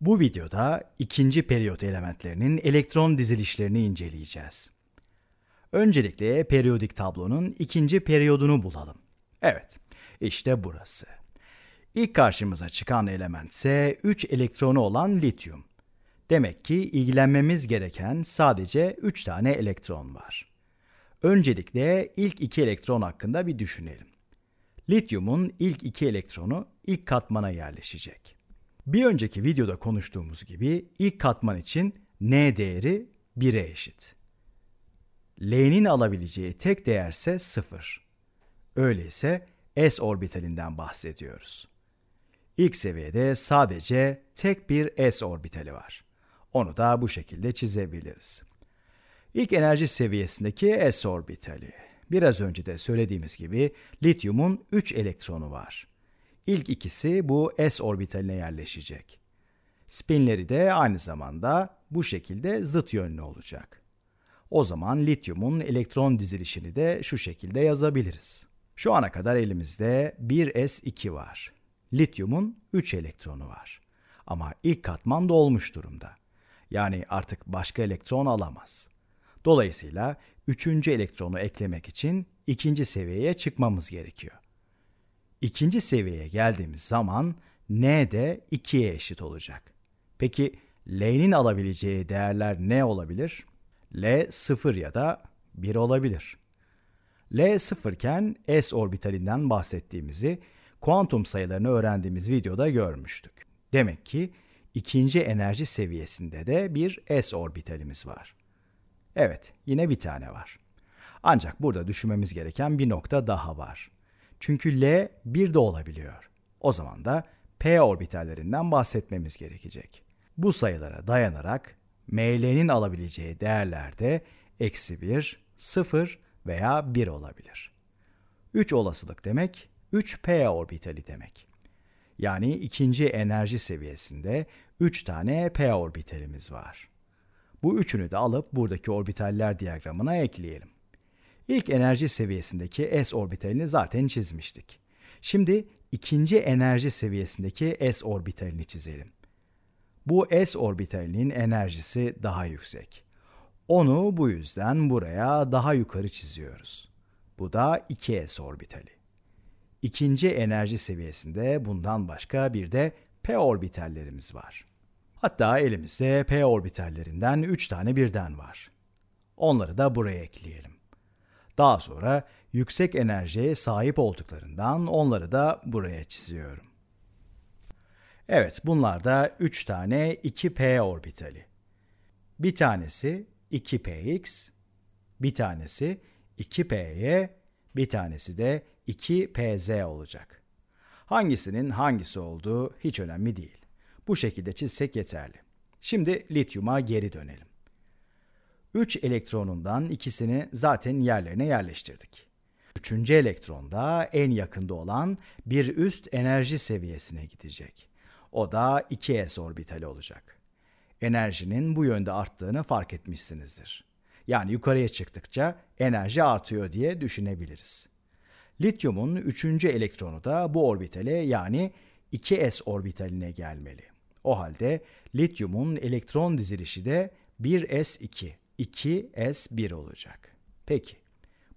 Bu videoda ikinci periyot elementlerinin elektron dizilişlerini inceleyeceğiz. Öncelikle periyodik tablonun ikinci periyodunu bulalım. Evet, işte burası. İlk karşımıza çıkan element ise 3 elektronu olan lityum. Demek ki ilgilenmemiz gereken sadece 3 tane elektron var. Öncelikle ilk 2 elektron hakkında bir düşünelim. Lityumun ilk 2 elektronu ilk katmana yerleşecek. Bir önceki videoda konuştuğumuz gibi ilk katman için n değeri 1'e eşit. L'nin alabileceği tek değerse 0. Öyleyse s orbitalinden bahsediyoruz. İlk seviyede sadece tek bir s orbitali var. Onu da bu şekilde çizebiliriz. İlk enerji seviyesindeki s orbitali. Biraz önce de söylediğimiz gibi lityumun 3 elektronu var. İlk ikisi bu s orbitaline yerleşecek. Spinleri de aynı zamanda bu şekilde zıt yönlü olacak. O zaman lityumun elektron dizilişini de şu şekilde yazabiliriz. Şu ana kadar elimizde 1s2 var. Lityumun 3 elektronu var. Ama ilk katman dolmuş durumda. Yani artık başka elektron alamaz. Dolayısıyla üçüncü elektronu eklemek için ikinci seviyeye çıkmamız gerekiyor. İkinci seviyeye geldiğimiz zaman n de 2'ye eşit olacak. Peki l'nin alabileceği değerler ne olabilir? l 0 ya da 1 olabilir. l 0 iken s orbitalinden bahsettiğimizi kuantum sayılarını öğrendiğimiz videoda görmüştük. Demek ki ikinci enerji seviyesinde de bir s orbitalimiz var. Evet, yine bir tane var. Ancak burada düşünmemiz gereken bir nokta daha var. Çünkü L 1 de olabiliyor. O zaman da P orbitallerinden bahsetmemiz gerekecek. Bu sayılara dayanarak ML'nin alabileceği değerler de eksi 1, 0 veya 1 olabilir. 3 olasılık demek 3p orbitali demek. Yani ikinci enerji seviyesinde 3 tane p orbitalimiz var. Bu üçünü de alıp buradaki orbitaller diyagramına ekleyelim. İlk enerji seviyesindeki s orbitalini zaten çizmiştik. Şimdi ikinci enerji seviyesindeki s orbitalini çizelim. Bu s orbitalinin enerjisi daha yüksek. Onu bu yüzden buraya daha yukarı çiziyoruz. Bu da 2s orbitali. İkinci enerji seviyesinde bundan başka bir de p orbitallerimiz var. Hatta elimizde p orbitallerinden 3 tane birden var. Onları da buraya ekleyelim. Daha sonra yüksek enerjiye sahip olduklarından onları da buraya çiziyorum. Evet, bunlar da 3 tane 2p orbitali. Bir tanesi 2px, bir tanesi 2py, bir tanesi de 2pz olacak. Hangisinin hangisi olduğu hiç önemli değil. Bu şekilde çizsek yeterli. Şimdi lityuma geri dönelim. 3 elektronundan ikisini zaten yerlerine yerleştirdik. Üçüncü elektron da en yakında olan bir üst enerji seviyesine gidecek. O da 2s orbitali olacak. Enerjinin bu yönde arttığını fark etmişsinizdir. Yani yukarıya çıktıkça enerji artıyor diye düşünebiliriz. Lityumun üçüncü elektronu da bu orbitale yani 2s orbitaline gelmeli. O halde lityumun elektron dizilişi de 1s2 2S1 olacak. Peki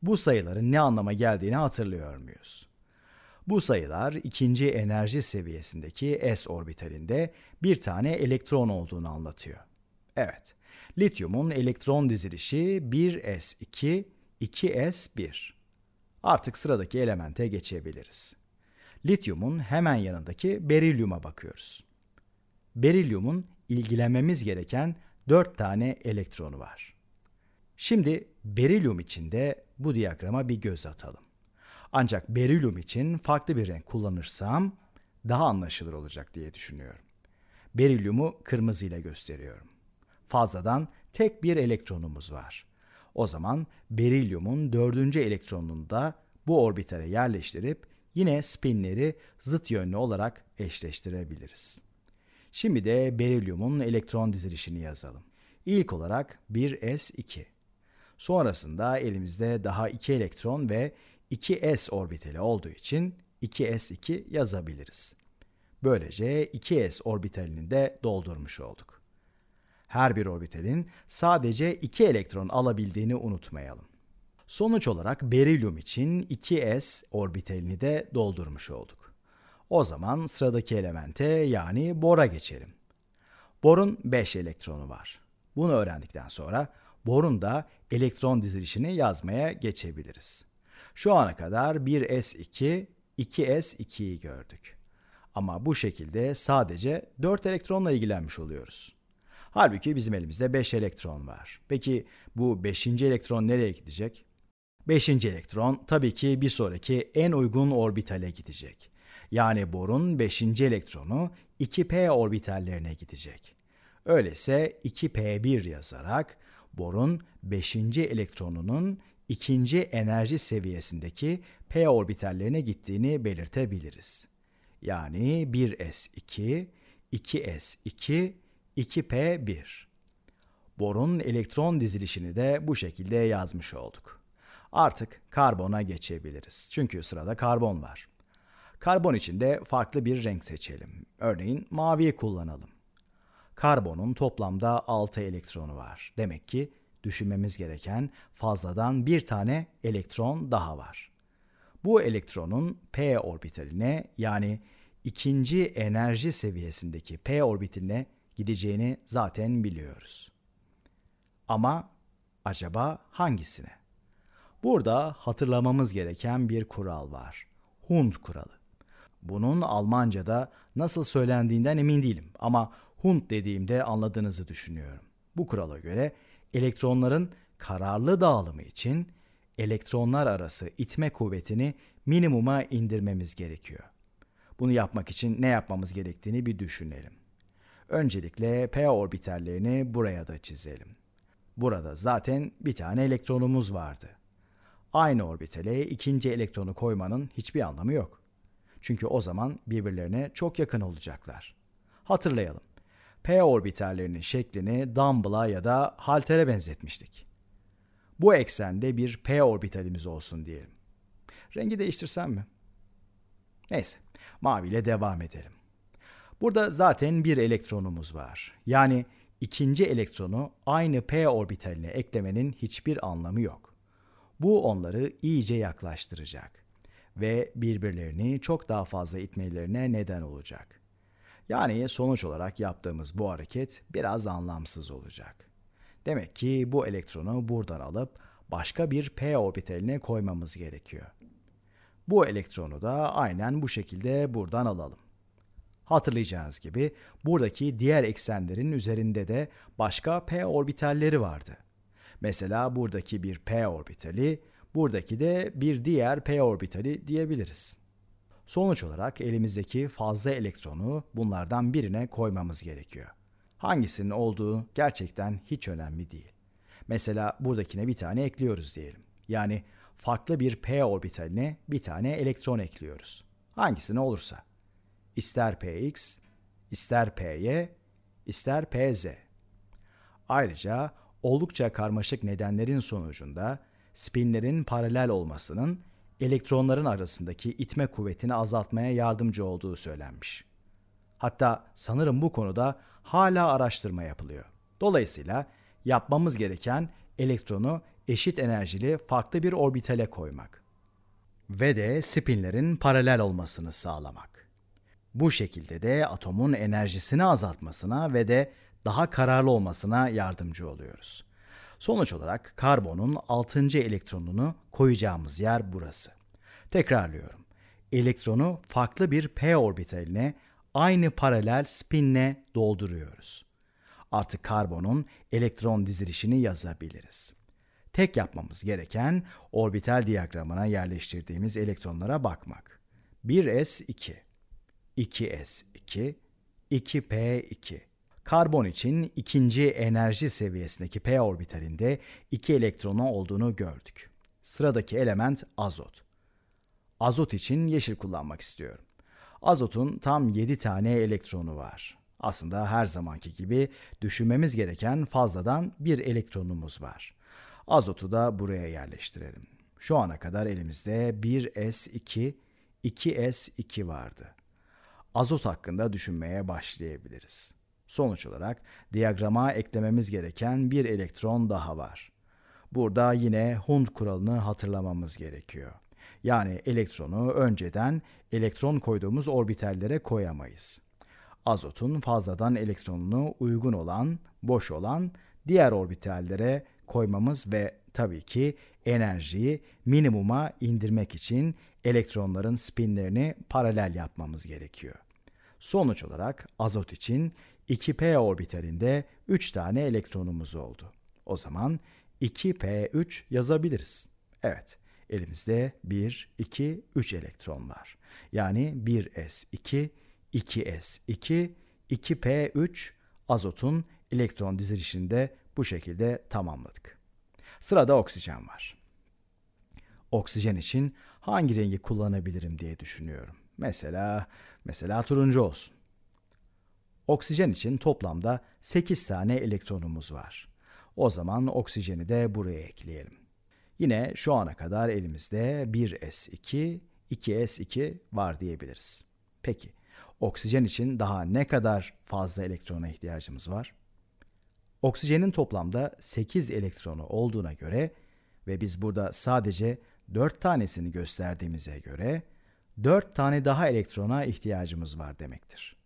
bu sayıların ne anlama geldiğini hatırlıyor muyuz? Bu sayılar ikinci enerji seviyesindeki s orbitalinde bir tane elektron olduğunu anlatıyor. Evet, lityumun elektron dizilişi 1s2, 2s1. Artık sıradaki elemente geçebiliriz. Lityumun hemen yanındaki berilyuma bakıyoruz. Berilyumun ilgilenmemiz gereken 4 tane elektronu var. Şimdi berilyum için de bu diyagrama bir göz atalım. Ancak berilyum için farklı bir renk kullanırsam daha anlaşılır olacak diye düşünüyorum. Berilyumu kırmızı ile gösteriyorum. Fazladan tek bir elektronumuz var. O zaman berilyumun dördüncü elektronunu da bu orbitale yerleştirip yine spinleri zıt yönlü olarak eşleştirebiliriz. Şimdi de berilyumun elektron dizilişini yazalım. İlk olarak 1s2 Sonrasında elimizde daha 2 elektron ve 2s orbitali olduğu için 2s2 yazabiliriz. Böylece 2s orbitalini de doldurmuş olduk. Her bir orbitalin sadece 2 elektron alabildiğini unutmayalım. Sonuç olarak berilyum için 2s orbitalini de doldurmuş olduk. O zaman sıradaki elemente yani bora geçelim. Borun 5 elektronu var. Bunu öğrendikten sonra borun da elektron dizilişini yazmaya geçebiliriz. Şu ana kadar 1s2, 2s2'yi gördük. Ama bu şekilde sadece 4 elektronla ilgilenmiş oluyoruz. Halbuki bizim elimizde 5 elektron var. Peki bu 5. elektron nereye gidecek? 5. elektron tabii ki bir sonraki en uygun orbitale gidecek. Yani borun 5. elektronu 2p orbitallerine gidecek. Öyleyse 2p1 yazarak borun 5. elektronunun 2. enerji seviyesindeki p orbitallerine gittiğini belirtebiliriz. Yani 1s2, 2s2, 2p1. Borun elektron dizilişini de bu şekilde yazmış olduk. Artık karbona geçebiliriz. Çünkü sırada karbon var. Karbon için de farklı bir renk seçelim. Örneğin maviyi kullanalım. Karbonun toplamda 6 elektronu var. Demek ki düşünmemiz gereken fazladan bir tane elektron daha var. Bu elektronun p orbitaline yani ikinci enerji seviyesindeki p orbitaline gideceğini zaten biliyoruz. Ama acaba hangisine? Burada hatırlamamız gereken bir kural var. Hund kuralı. Bunun Almanca'da nasıl söylendiğinden emin değilim ama Hund dediğimde anladığınızı düşünüyorum. Bu kurala göre elektronların kararlı dağılımı için elektronlar arası itme kuvvetini minimuma indirmemiz gerekiyor. Bunu yapmak için ne yapmamız gerektiğini bir düşünelim. Öncelikle p orbitallerini buraya da çizelim. Burada zaten bir tane elektronumuz vardı. Aynı orbitale ikinci elektronu koymanın hiçbir anlamı yok. Çünkü o zaman birbirlerine çok yakın olacaklar. Hatırlayalım p orbiterlerinin şeklini dumbbell'a ya da haltere benzetmiştik. Bu eksende bir p orbitalimiz olsun diyelim. Rengi değiştirsem mi? Neyse, maviyle devam edelim. Burada zaten bir elektronumuz var. Yani ikinci elektronu aynı p orbitaline eklemenin hiçbir anlamı yok. Bu onları iyice yaklaştıracak ve birbirlerini çok daha fazla itmelerine neden olacak. Yani sonuç olarak yaptığımız bu hareket biraz anlamsız olacak. Demek ki bu elektronu buradan alıp başka bir p orbitaline koymamız gerekiyor. Bu elektronu da aynen bu şekilde buradan alalım. Hatırlayacağınız gibi buradaki diğer eksenlerin üzerinde de başka p orbitalleri vardı. Mesela buradaki bir p orbitali, buradaki de bir diğer p orbitali diyebiliriz. Sonuç olarak elimizdeki fazla elektronu bunlardan birine koymamız gerekiyor. Hangisinin olduğu gerçekten hiç önemli değil. Mesela buradakine bir tane ekliyoruz diyelim. Yani farklı bir p orbitaline bir tane elektron ekliyoruz. Hangisine olursa. İster px, ister py, ister pz. Ayrıca oldukça karmaşık nedenlerin sonucunda spinlerin paralel olmasının elektronların arasındaki itme kuvvetini azaltmaya yardımcı olduğu söylenmiş. Hatta sanırım bu konuda hala araştırma yapılıyor. Dolayısıyla yapmamız gereken elektronu eşit enerjili farklı bir orbitale koymak ve de spinlerin paralel olmasını sağlamak. Bu şekilde de atomun enerjisini azaltmasına ve de daha kararlı olmasına yardımcı oluyoruz. Sonuç olarak karbonun 6. elektronunu koyacağımız yer burası. Tekrarlıyorum. Elektronu farklı bir p orbitaline aynı paralel spinle dolduruyoruz. Artık karbonun elektron dizilişini yazabiliriz. Tek yapmamız gereken orbital diyagramına yerleştirdiğimiz elektronlara bakmak. 1s2, 2s2, 2p2, Karbon için ikinci enerji seviyesindeki p orbitalinde iki elektronu olduğunu gördük. Sıradaki element azot. Azot için yeşil kullanmak istiyorum. Azotun tam 7 tane elektronu var. Aslında her zamanki gibi düşünmemiz gereken fazladan bir elektronumuz var. Azotu da buraya yerleştirelim. Şu ana kadar elimizde 1s2, 2s2 vardı. Azot hakkında düşünmeye başlayabiliriz. Sonuç olarak diyagrama eklememiz gereken bir elektron daha var. Burada yine Hund kuralını hatırlamamız gerekiyor. Yani elektronu önceden elektron koyduğumuz orbitallere koyamayız. Azotun fazladan elektronunu uygun olan, boş olan diğer orbitallere koymamız ve tabii ki enerjiyi minimuma indirmek için elektronların spinlerini paralel yapmamız gerekiyor. Sonuç olarak azot için 2p orbitalinde 3 tane elektronumuz oldu. O zaman 2p3 yazabiliriz. Evet, elimizde 1, 2, 3 elektron var. Yani 1s2, 2s2, 2p3 azotun elektron dizilişinde bu şekilde tamamladık. Sırada oksijen var. Oksijen için hangi rengi kullanabilirim diye düşünüyorum. Mesela mesela turuncu olsun. Oksijen için toplamda 8 tane elektronumuz var. O zaman oksijeni de buraya ekleyelim. Yine şu ana kadar elimizde 1s2, 2s2 var diyebiliriz. Peki, oksijen için daha ne kadar fazla elektrona ihtiyacımız var? Oksijenin toplamda 8 elektronu olduğuna göre ve biz burada sadece 4 tanesini gösterdiğimize göre 4 tane daha elektrona ihtiyacımız var demektir.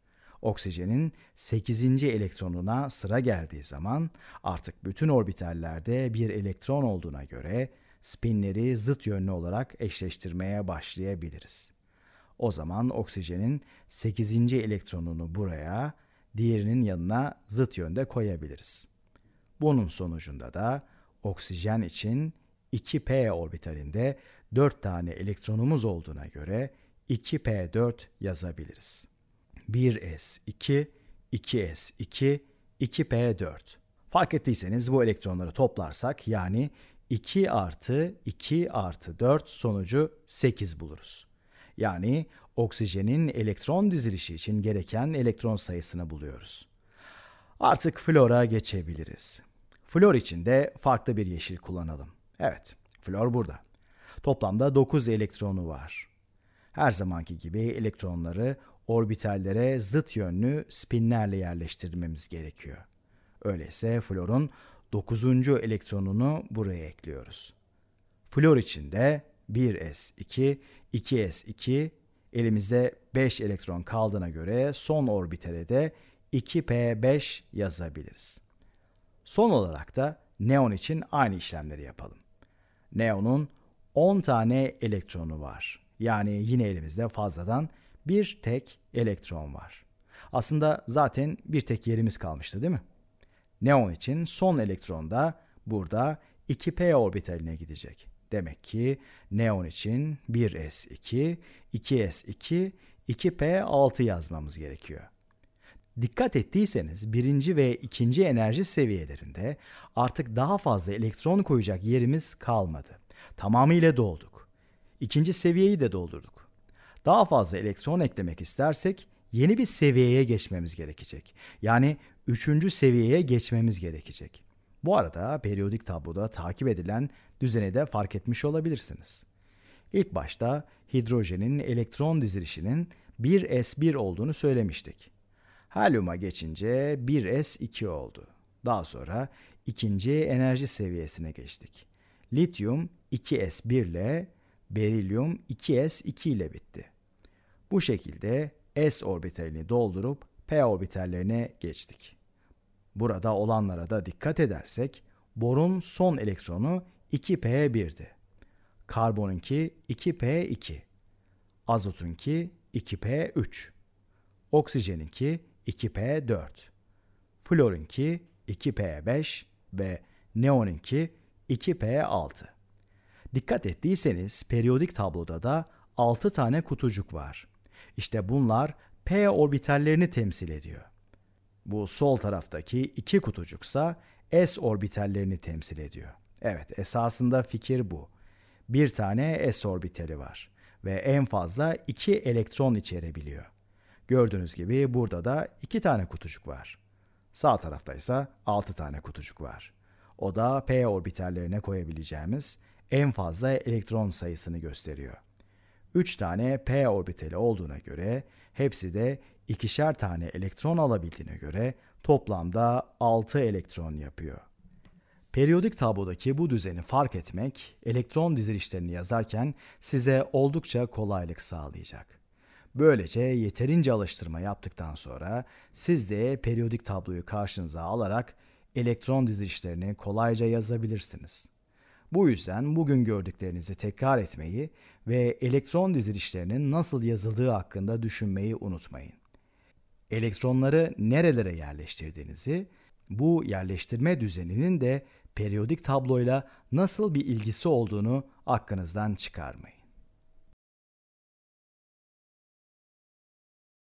Oksijenin 8. elektronuna sıra geldiği zaman artık bütün orbitallerde bir elektron olduğuna göre spinleri zıt yönlü olarak eşleştirmeye başlayabiliriz. O zaman oksijenin 8. elektronunu buraya, diğerinin yanına zıt yönde koyabiliriz. Bunun sonucunda da oksijen için 2p orbitalinde 4 tane elektronumuz olduğuna göre 2p4 yazabiliriz. 1s2, 2s2, 2p4. Fark ettiyseniz bu elektronları toplarsak yani 2 artı 2 artı 4 sonucu 8 buluruz. Yani oksijenin elektron dizilişi için gereken elektron sayısını buluyoruz. Artık flora geçebiliriz. Flor için de farklı bir yeşil kullanalım. Evet, flor burada. Toplamda 9 elektronu var. Her zamanki gibi elektronları orbitallere zıt yönlü spinlerle yerleştirmemiz gerekiyor. Öyleyse florun 9. elektronunu buraya ekliyoruz. Flor için de 1s2, 2s2, elimizde 5 elektron kaldığına göre son orbitale de 2p5 yazabiliriz. Son olarak da neon için aynı işlemleri yapalım. Neon'un 10 tane elektronu var. Yani yine elimizde fazladan bir tek elektron var. Aslında zaten bir tek yerimiz kalmıştı değil mi? Neon için son elektron da burada 2p orbitaline gidecek. Demek ki neon için 1s2, 2s2, 2p6 yazmamız gerekiyor. Dikkat ettiyseniz birinci ve ikinci enerji seviyelerinde artık daha fazla elektron koyacak yerimiz kalmadı. Tamamıyla dolduk. İkinci seviyeyi de doldurduk daha fazla elektron eklemek istersek yeni bir seviyeye geçmemiz gerekecek. Yani üçüncü seviyeye geçmemiz gerekecek. Bu arada periyodik tabloda takip edilen düzeni de fark etmiş olabilirsiniz. İlk başta hidrojenin elektron dizilişinin 1s1 olduğunu söylemiştik. Helyuma geçince 1s2 oldu. Daha sonra ikinci enerji seviyesine geçtik. Lityum 2s1 ile berilyum 2s2 ile bitti. Bu şekilde s orbitalini doldurup p orbitallerine geçtik. Burada olanlara da dikkat edersek borun son elektronu 2p1'di. Karbonunki 2p2. Azotunki 2p3. Oksijeninki 2p4. Florunki 2p5 ve neoninki 2p6. Dikkat ettiyseniz periyodik tabloda da 6 tane kutucuk var. İşte bunlar p orbitallerini temsil ediyor. Bu sol taraftaki iki kutucuksa s orbitallerini temsil ediyor. Evet, esasında fikir bu. Bir tane s orbitali var ve en fazla iki elektron içerebiliyor. Gördüğünüz gibi burada da iki tane kutucuk var. Sağ tarafta ise altı tane kutucuk var. O da p orbitallerine koyabileceğimiz en fazla elektron sayısını gösteriyor. 3 tane p orbiteli olduğuna göre hepsi de ikişer tane elektron alabildiğine göre toplamda 6 elektron yapıyor. Periyodik tablodaki bu düzeni fark etmek elektron dizilişlerini yazarken size oldukça kolaylık sağlayacak. Böylece yeterince alıştırma yaptıktan sonra siz de periyodik tabloyu karşınıza alarak elektron dizilişlerini kolayca yazabilirsiniz. Bu yüzden bugün gördüklerinizi tekrar etmeyi ve elektron dizilişlerinin nasıl yazıldığı hakkında düşünmeyi unutmayın. Elektronları nerelere yerleştirdiğinizi, bu yerleştirme düzeninin de periyodik tabloyla nasıl bir ilgisi olduğunu aklınızdan çıkarmayın.